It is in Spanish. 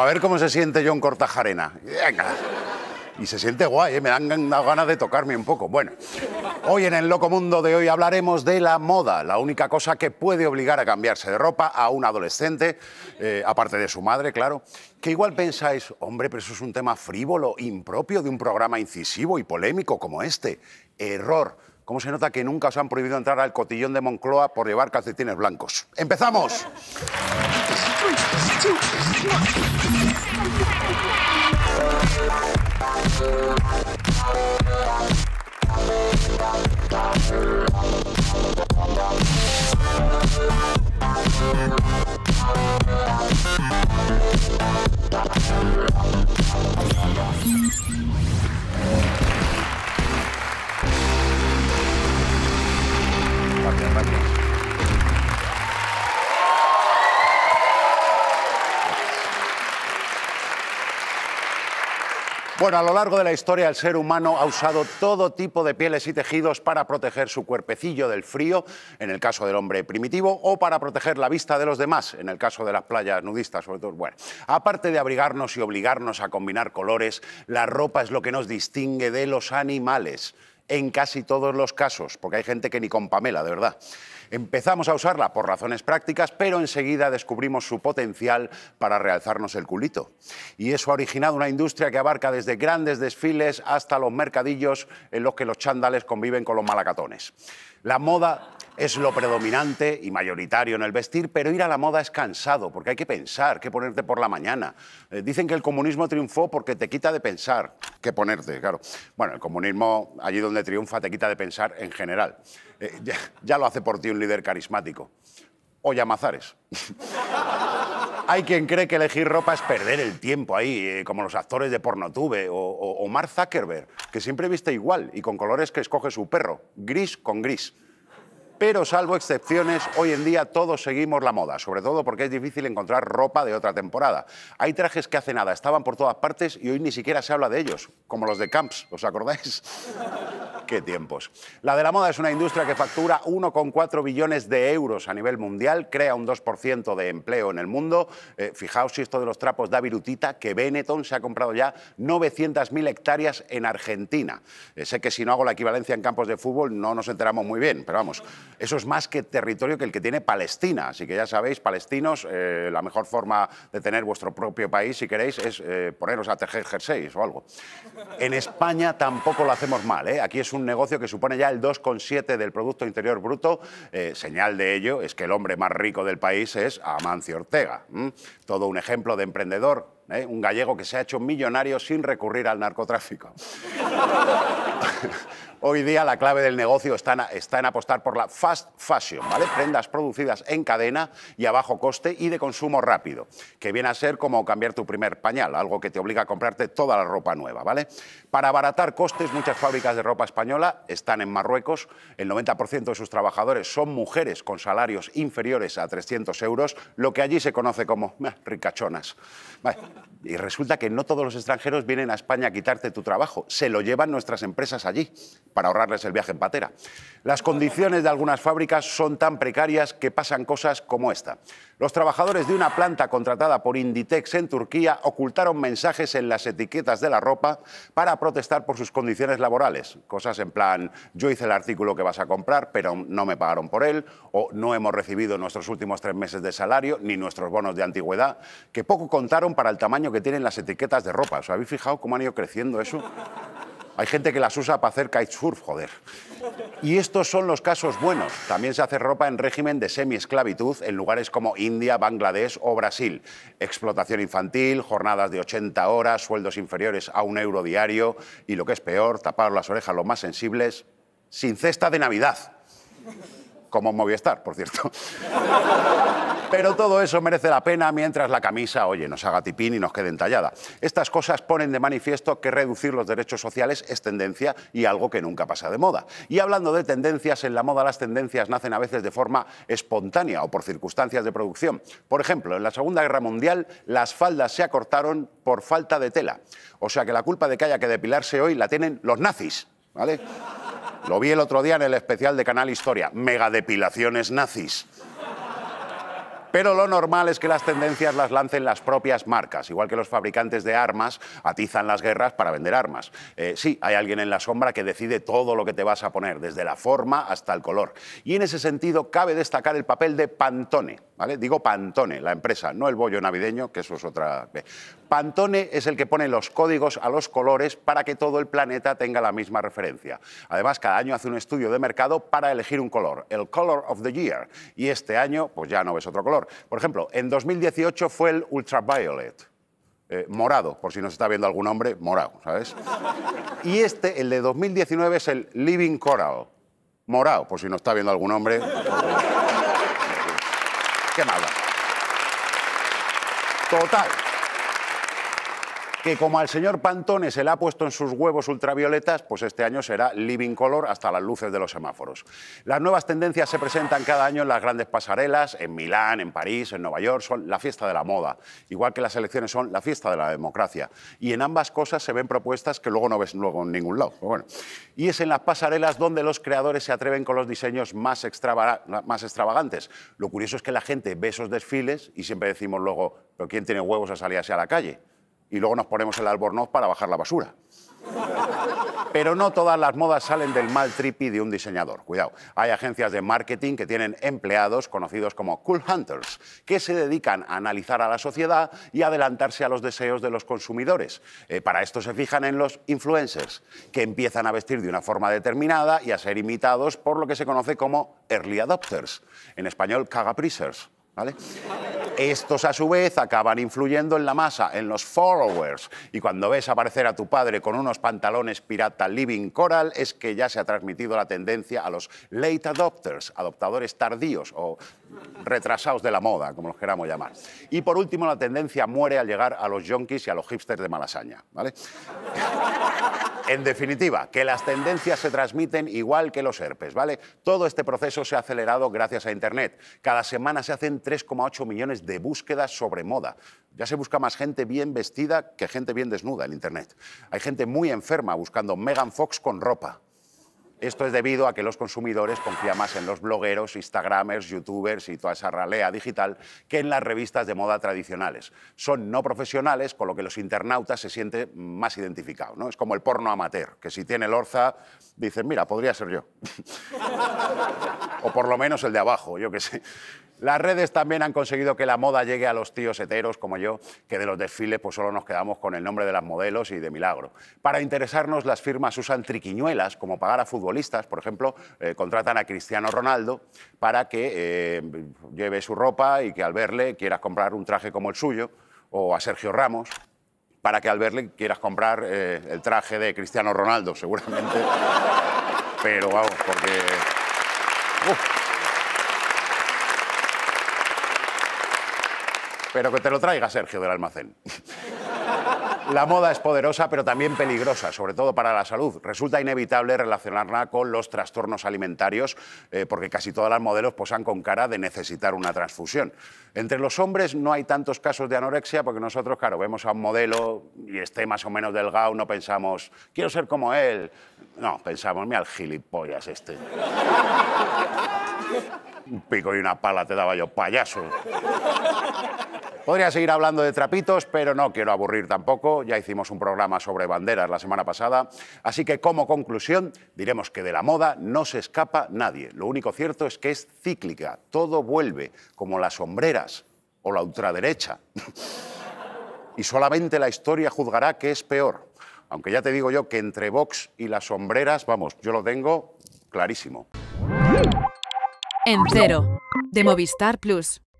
a ver cómo se siente John Cortajarena. Venga. Y se siente guay, ¿eh? me dan ganas de tocarme un poco. Bueno, hoy en el Loco Mundo de hoy hablaremos de la moda, la única cosa que puede obligar a cambiarse de ropa a un adolescente, eh, aparte de su madre, claro, que igual pensáis, hombre, pero eso es un tema frívolo, impropio de un programa incisivo y polémico como este. Error. ¿Cómo se nota que nunca os han prohibido entrar al cotillón de Moncloa por llevar calcetines blancos? ¡Empezamos! three, two, one. Bueno, a lo largo de la historia el ser humano ha usado todo tipo de pieles y tejidos para proteger su cuerpecillo del frío, en el caso del hombre primitivo, o para proteger la vista de los demás, en el caso de las playas nudistas, sobre todo. Bueno, aparte de abrigarnos y obligarnos a combinar colores, la ropa es lo que nos distingue de los animales, en casi todos los casos, porque hay gente que ni con Pamela, de verdad. Empezamos a usarla por razones prácticas, pero enseguida descubrimos su potencial para realzarnos el culito. Y eso ha originado una industria que abarca desde grandes desfiles hasta los mercadillos en los que los chándales conviven con los malacatones. La moda es lo predominante y mayoritario en el vestir, pero ir a la moda es cansado, porque hay que pensar, qué ponerte por la mañana. Eh, dicen que el comunismo triunfó porque te quita de pensar qué ponerte, claro. Bueno, el comunismo, allí donde triunfa, te quita de pensar en general. Eh, ya, lo hace por ti un líder carismático. O Yamazares. Hay quien cree que elegir ropa es perder el tiempo ahí, eh, como los actores de Pornotube o, o Mark Zuckerberg, que siempre viste igual y con colores que escoge su perro, gris con gris pero salvo excepciones, hoy en día todos seguimos la moda, sobre todo porque es difícil encontrar ropa de otra temporada. Hay trajes que hace nada estaban por todas partes y hoy ni siquiera se habla de ellos, como los de Camps, ¿os acordáis? ¡Qué tiempos! La de la moda es una industria que factura 1,4 billones de euros a nivel mundial, crea un 2% de empleo en el mundo. Eh, fijaos si esto de los trapos da virutita, que Benetton se ha comprado ya 900.000 hectáreas en Argentina. Eh, sé que si no hago la equivalencia en campos de fútbol no nos enteramos muy bien, pero vamos, eso es más que territorio que el que tiene Palestina. Así que ya sabéis, palestinos, eh, la mejor forma de tener vuestro propio país, si queréis, es eh, poneros a tejer jerseys o algo. En España tampoco lo hacemos mal. ¿eh? Aquí es un negocio que supone ya el 2,7 del Producto Interior Bruto. señal de ello es que el hombre más rico del país es Amancio Ortega. Todo un ejemplo de emprendedor un gallego que se ha hecho millonario sin recurrir al narcotráfico. Hoy día la clave del negocio está en, está en, apostar por la fast fashion, ¿vale? Prendas producidas en cadena y a bajo coste y de consumo rápido, que viene a ser como cambiar tu primer pañal, algo que te obliga a comprarte toda la ropa nueva, ¿vale? Para abaratar costes, muchas fábricas de ropa española están en Marruecos, el 90% de sus trabajadores son mujeres con salarios inferiores a 300 euros, lo que allí se conoce como ah, ricachonas. Y resulta que no todos los extranjeros vienen a España a quitarte tu trabajo, se lo llevan nuestras empresas allí para ahorrarles el viaje en patera. Las condiciones de algunas fábricas son tan precarias que pasan cosas como esta. Los trabajadores de una planta contratada por Inditex en Turquía ocultaron mensajes en las etiquetas de la ropa para protestar por sus condiciones laborales. Cosas en plan, yo hice el artículo que vas a comprar, pero no me pagaron por él, o no hemos recibido nuestros últimos tres meses de salario ni nuestros bonos de antigüedad, que poco contaron para el tamaño que tienen las etiquetas de ropa. ¿Os habéis fijado cómo han ido creciendo eso? Hay gente que las usa para hacer kitesurf, joder. Y estos son los casos buenos. También se hace ropa en régimen de semi esclavitud en lugares como India, Bangladesh o Brasil. Explotación infantil, jornadas de 80 horas, sueldos inferiores a un euro diario y, lo que es peor, tapar las orejas los más sensibles sin cesta de Navidad. Como Movistar, por cierto. Pero todo eso merece la pena mientras la camisa, oye, nos haga tipín y nos quede entallada. Estas cosas ponen de manifiesto que reducir los derechos sociales es tendencia y algo que nunca pasa de moda. Y hablando de tendencias, en la moda las tendencias nacen a veces de forma espontánea o por circunstancias de producción. Por ejemplo, en la Segunda Guerra Mundial las faldas se acortaron por falta de tela. O sea que la culpa de que haya que depilarse hoy la tienen los nazis, ¿vale? Lo vi el otro día en el especial de Canal Historia, mega depilaciones nazis pero lo normal es que las tendencias las lancen las propias marcas, igual que los fabricantes de armas atizan las guerras para vender armas. Eh, sí, hay alguien en la sombra que decide todo lo que te vas a poner, desde la forma hasta el color. Y en ese sentido cabe destacar el papel de Pantone, ¿vale? Digo Pantone, la empresa, no el bollo navideño, que eso es otra... Pantone es el que pone los códigos a los colores para que todo el planeta tenga la misma referencia. Además, cada año hace un estudio de mercado para elegir un color, el Color of the Year, y este año pues ya no ves otro color por ejemplo, en 2018 fue el Ultraviolet. Eh, morado, por si nos está viendo algún hombre, morado, ¿sabes? Y este, el de 2019, es el Living Coral. Morado, por si nos está viendo algún hombre. Qué mala. Total que como al señor Pantone se le ha puesto en sus huevos ultravioletas, pues este año será Living Color hasta las luces de los semáforos. Las nuevas tendencias se presentan cada año en las grandes pasarelas, en Milán, en París, en Nueva York, son la fiesta de la moda, igual que las elecciones son la fiesta de la democracia. Y en ambas cosas se ven propuestas que luego no ves luego en ningún lado. Y es en las pasarelas donde los creadores se atreven con los diseños más, más extravagantes. Lo curioso es que la gente ve esos desfiles y siempre decimos luego, pero ¿quién tiene huevos a salir así a la calle? y luego nos ponemos el albornoz para bajar la basura. Pero no todas las modas salen del mal tripi de un diseñador. Cuidado, hay agencias de marketing que tienen empleados conocidos como cool hunters, que se dedican a analizar a la sociedad y adelantarse a los deseos de los consumidores. Eh, para esto se fijan en los influencers, que empiezan a vestir de una forma determinada y a ser imitados por lo que se conoce como early adopters, en español cagaprisers. Estos a su vez acaban influyendo en la masa, en los followers. Y cuando ves aparecer a tu padre con unos pantalones pirata living coral, es que ya se ha transmitido la tendencia a los late adopters, adoptadores tardíos o retrasados de la moda, como los queramos llamar. Y por último, la tendencia muere al llegar a los yonkis y a los hipsters de Malasaña. ¿vale? En definitiva, que las tendencias se transmiten igual que los herpes, ¿vale? Todo este proceso se ha acelerado gracias a Internet. Cada semana se hacen 3,8 millones de búsquedas sobre moda. Ya se busca más gente bien vestida que gente bien desnuda en Internet. Hay gente muy enferma buscando Megan Fox con ropa. Esto es debido a que los consumidores confían más en los blogueros, instagramers, youtubers y toda esa ralea digital que en las revistas de moda tradicionales. Son no profesionales, con lo que los internautas se sienten más identificados. ¿no? Es como el porno amateur, que si tiene el orza, dicen, mira, podría ser yo. o por lo menos el de abajo, yo qué sé. Las redes también han conseguido que la moda llegue a los tíos heteros como yo, que de los desfiles pues solo nos quedamos con el nombre de las modelos y de milagro. Para interesarnos, las firmas usan triquiñuelas, como pagar a futbolistas, por ejemplo, eh, contratan a Cristiano Ronaldo para que eh, lleve su ropa y que al verle quieras comprar un traje como el suyo, o a Sergio Ramos, para que al verle quieras comprar eh, el traje de Cristiano Ronaldo, seguramente. Pero vamos, porque... Pero que te lo traiga Sergio del almacén. La moda es poderosa, pero también peligrosa, sobre todo para la salud. Resulta inevitable relacionarla con los trastornos alimentarios, eh, porque casi todas las modelos posan con cara de necesitar una transfusión. Entre los hombres no hay tantos casos de anorexia, porque nosotros, claro, vemos a un modelo y esté más o menos delgado, no pensamos, quiero ser como él. No, pensamos, mira el gilipollas este. Un pico y una pala te daba yo, payaso. Podría seguir hablando de trapitos, pero no quiero aburrir tampoco. Ya hicimos un programa sobre banderas la semana pasada. Así que como conclusión diremos que de la moda no se escapa nadie. Lo único cierto es que es cíclica. Todo vuelve, como las sombreras o la ultraderecha. y solamente la historia juzgará que es peor. Aunque ya te digo yo que entre Vox y las sombreras, vamos, yo lo tengo clarísimo. En de Movistar Plus.